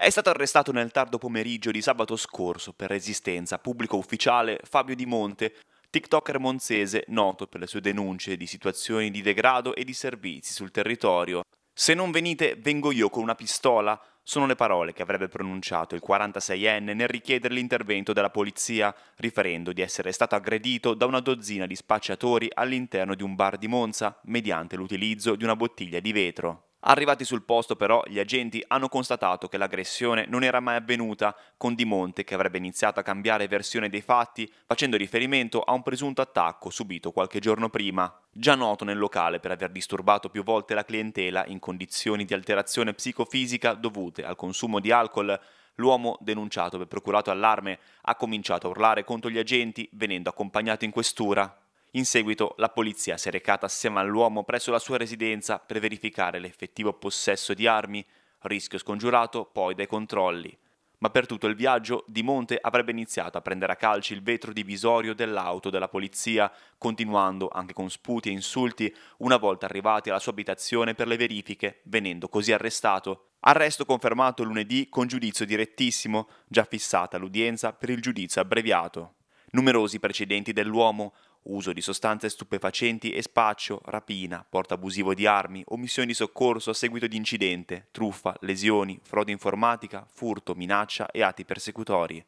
È stato arrestato nel tardo pomeriggio di sabato scorso per resistenza pubblico ufficiale Fabio Di Monte, TikToker monzese noto per le sue denunce di situazioni di degrado e di servizi sul territorio. Se non venite, vengo io con una pistola. Sono le parole che avrebbe pronunciato il 46enne nel richiedere l'intervento della polizia, riferendo di essere stato aggredito da una dozzina di spacciatori all'interno di un bar di Monza mediante l'utilizzo di una bottiglia di vetro. Arrivati sul posto però gli agenti hanno constatato che l'aggressione non era mai avvenuta con Di Monte che avrebbe iniziato a cambiare versione dei fatti facendo riferimento a un presunto attacco subito qualche giorno prima, già noto nel locale per aver disturbato più volte la clientela in condizioni di alterazione psicofisica dovute al consumo di alcol. L'uomo, denunciato per procurato allarme, ha cominciato a urlare contro gli agenti venendo accompagnato in questura. In seguito la polizia si è recata assieme all'uomo presso la sua residenza per verificare l'effettivo possesso di armi, rischio scongiurato poi dai controlli. Ma per tutto il viaggio Di Monte avrebbe iniziato a prendere a calci il vetro divisorio dell'auto della polizia, continuando anche con sputi e insulti una volta arrivati alla sua abitazione per le verifiche, venendo così arrestato. Arresto confermato lunedì con giudizio direttissimo, già fissata l'udienza per il giudizio abbreviato. Numerosi precedenti dell'uomo uso di sostanze stupefacenti e spaccio, rapina, porto abusivo di armi, omissioni di soccorso a seguito di incidente, truffa, lesioni, frode informatica, furto, minaccia e atti persecutori.